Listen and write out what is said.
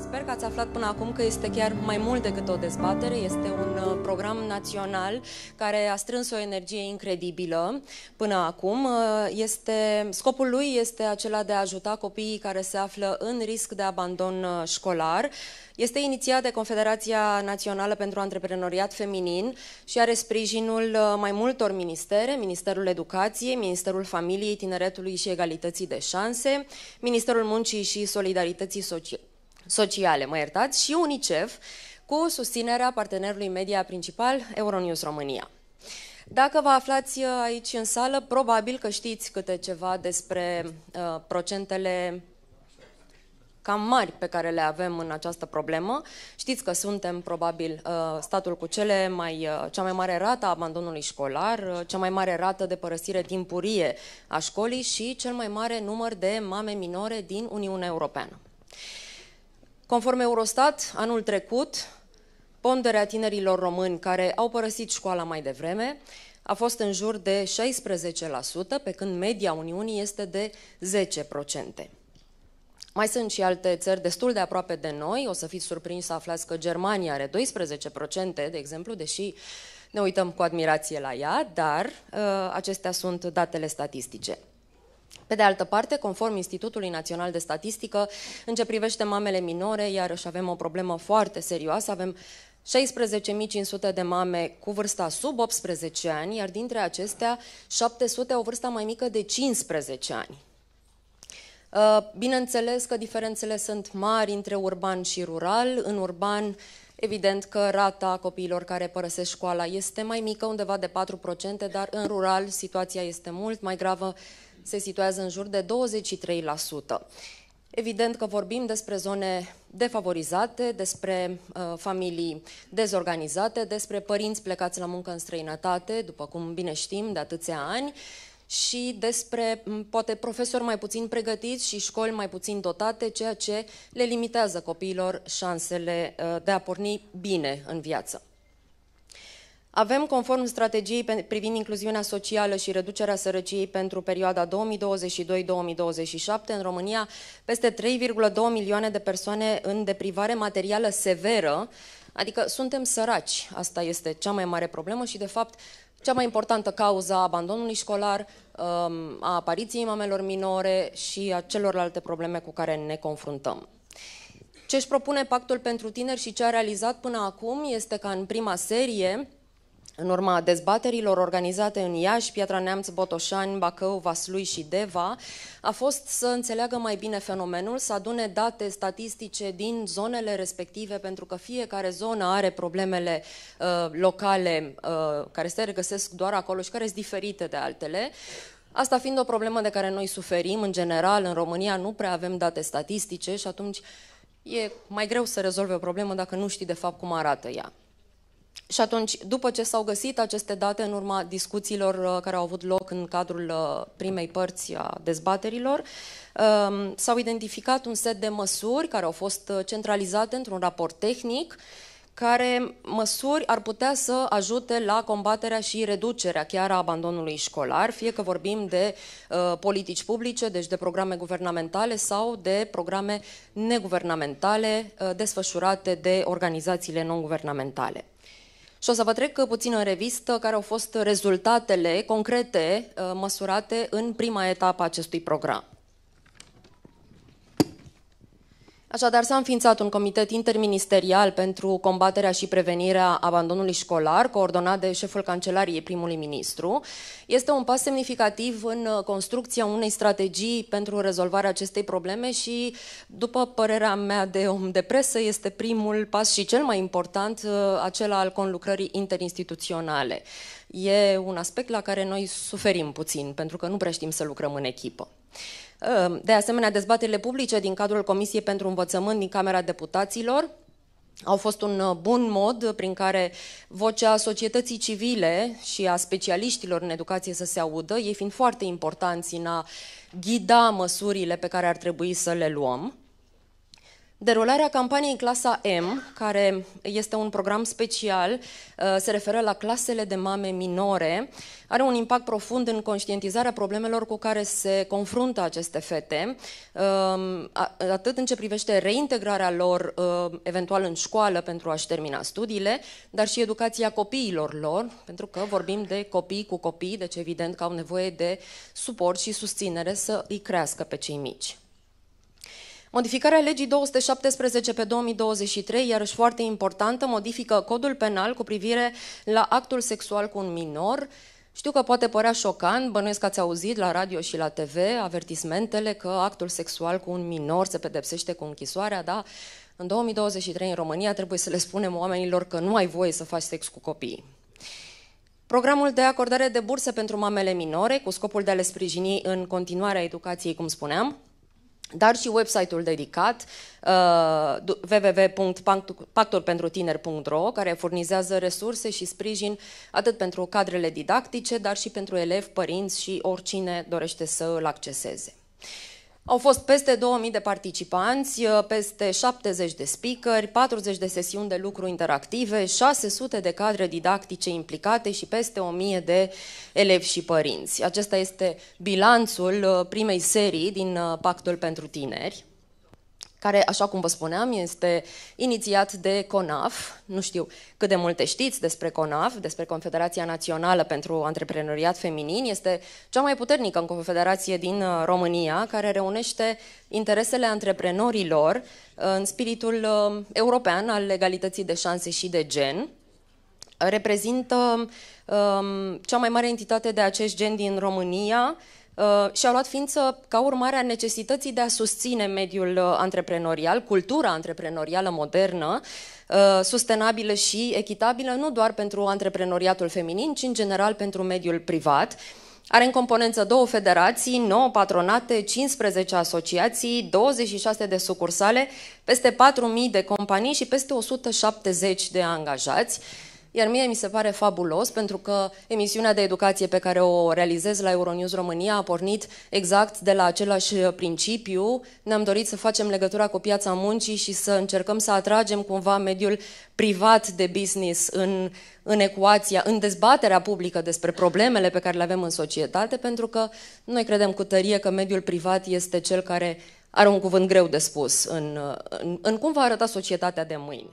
Sper că ați aflat până acum că este chiar mai mult decât o dezbatere, este un uh, program național care a strâns o energie incredibilă până acum. Uh, este, scopul lui este acela de a ajuta copiii care se află în risc de abandon uh, școlar. Este inițiat de Confederația Națională pentru Antreprenoriat Feminin și are sprijinul mai multor ministere, Ministerul Educației, Ministerul Familiei, Tineretului și Egalității de Șanse, Ministerul Muncii și Solidarității Sociale, sociale, mă iertați, și UNICEF, cu susținerea partenerului media principal, Euronews România. Dacă vă aflați uh, aici în sală, probabil că știți câte ceva despre uh, procentele cam mari pe care le avem în această problemă. Știți că suntem probabil uh, statul cu cele mai, uh, cea mai mare rată a abandonului școlar, cea mai mare rată de părăsire timpurie a școlii și cel mai mare număr de mame minore din Uniunea Europeană. Conform Eurostat, anul trecut, ponderea tinerilor români care au părăsit școala mai devreme a fost în jur de 16%, pe când media Uniunii este de 10%. Mai sunt și alte țări destul de aproape de noi. O să fiți surprins să aflați că Germania are 12%, de exemplu, deși ne uităm cu admirație la ea, dar uh, acestea sunt datele statistice. Pe de altă parte, conform Institutului Național de Statistică, în ce privește mamele minore, iarăși avem o problemă foarte serioasă, avem 16.500 de mame cu vârsta sub 18 ani, iar dintre acestea 700 au vârstă mai mică de 15 ani. Uh, bineînțeles că diferențele sunt mari între urban și rural. În urban, evident că rata copiilor care părăsesc școala este mai mică, undeva de 4%, dar în rural situația este mult mai gravă, se situează în jur de 23%. Evident că vorbim despre zone defavorizate, despre uh, familii dezorganizate, despre părinți plecați la muncă în străinătate, după cum bine știm, de atâția ani, și despre poate profesori mai puțin pregătiți și școli mai puțin dotate, ceea ce le limitează copiilor șansele uh, de a porni bine în viață. Avem, conform strategiei privind incluziunea socială și reducerea sărăciei pentru perioada 2022-2027, în România, peste 3,2 milioane de persoane în deprivare materială severă, adică suntem săraci. Asta este cea mai mare problemă și, de fapt, cea mai importantă cauza a abandonului școlar, um, a apariției mamelor minore și a celorlalte probleme cu care ne confruntăm. Ce își propune Pactul pentru Tineri și ce a realizat până acum este ca în prima serie în urma dezbaterilor organizate în Iași, Piatra Neamț, Botoșani, Bacău, Vaslui și Deva, a fost să înțeleagă mai bine fenomenul, să adune date statistice din zonele respective, pentru că fiecare zonă are problemele uh, locale uh, care se regăsesc doar acolo și care sunt diferite de altele. Asta fiind o problemă de care noi suferim în general, în România nu prea avem date statistice și atunci e mai greu să rezolve o problemă dacă nu știi de fapt cum arată ea. Și atunci, după ce s-au găsit aceste date în urma discuțiilor uh, care au avut loc în cadrul uh, primei părți a dezbaterilor, um, s-au identificat un set de măsuri care au fost uh, centralizate într-un raport tehnic, care măsuri ar putea să ajute la combaterea și reducerea chiar a abandonului școlar, fie că vorbim de politici publice, deci de programe guvernamentale sau de programe neguvernamentale desfășurate de organizațiile non-guvernamentale. Și o să vă trec puțin în revistă care au fost rezultatele concrete uh, măsurate în prima etapă a acestui program. Așadar, s-a înființat un comitet interministerial pentru combaterea și prevenirea abandonului școlar, coordonat de șeful cancelariei primului ministru. Este un pas semnificativ în construcția unei strategii pentru rezolvarea acestei probleme și, după părerea mea de om de presă, este primul pas și cel mai important, uh, acela al conlucrării interinstituționale. E un aspect la care noi suferim puțin, pentru că nu prea știm să lucrăm în echipă. Ehm, de asemenea, dezbaterile publice din cadrul Comisiei pentru Învățământ din Camera Deputaților au fost un uh, bun mod prin care vocea societății civile și a specialiștilor în educație să se audă, ei fiind foarte importanți în a ghida măsurile pe care ar trebui să le luăm. Derularea campaniei Clasa M, care este un program special, uh, se referă la clasele de mame minore, are un impact profund în conștientizarea problemelor cu care se confruntă aceste fete, um, atât în ce privește reintegrarea lor uh, eventual în școală pentru a-și termina studiile, dar și educația copiilor lor, pentru că vorbim de copii cu copii, deci evident că au nevoie de suport și susținere să îi crească pe cei mici. Modificarea legii 217 pe 2023, iarăși foarte importantă, modifică codul penal cu privire la actul sexual cu un minor. Știu că poate părea șocant, bănuiesc că ați auzit la radio și la TV avertismentele că actul sexual cu un minor se pedepsește cu închisoarea, da? În 2023 în România trebuie să le spunem oamenilor că nu ai voie să faci sex cu copiii. Programul de acordare de burse pentru mamele minore, cu scopul de a le sprijini în continuarea educației, cum spuneam, dar și website-ul dedicat uh, www.pactorpentrutiner.ro care furnizează resurse și sprijin atât pentru cadrele didactice, dar și pentru elevi, părinți și oricine dorește să îl acceseze. Au fost peste 2000 de participanți, uh, peste 70 de speakeri, 40 de sesiuni de lucru interactive, 600 de cadre didactice implicate și peste 1000 de elevi și părinți. Acesta este bilanțul uh, primei serii din uh, Pactul pentru Tineri care, așa cum vă spuneam, este inițiat de CONAF. Nu știu cât de multe știți despre CONAF, despre Confederația Națională pentru Antreprenoriat Feminin. Este cea mai puternică în confederație din uh, România, care reunește interesele antreprenorilor uh, în spiritul uh, european al egalității de șanse și de gen reprezintă um, cea mai mare entitate de acest gen din România, Uh, și-au luat ființă ca urmare a necesității de a susține mediul uh, antreprenorial, cultura antreprenorială modernă, uh, sustenabilă și echitabilă, nu doar pentru antreprenoriatul feminin, ci în general pentru mediul privat. Are în componență două federații, 9 patronate, 15 asociații, 26 de sucursale, peste 4.000 de companii și peste 170 de angajați. Iar mie mi se pare fabulos pentru că emisiunea de educație pe care o realizez la Euronews România a pornit exact de la același principiu. Ne-am dorit să facem legătura cu piața muncii și să încercăm să atragem cumva mediul privat de business în, în ecuația, în dezbaterea publică despre problemele pe care le avem în societate, pentru că noi credem cu tărie că mediul privat este cel care are un cuvânt greu de spus în, în, în cum va arăta societatea de mâine.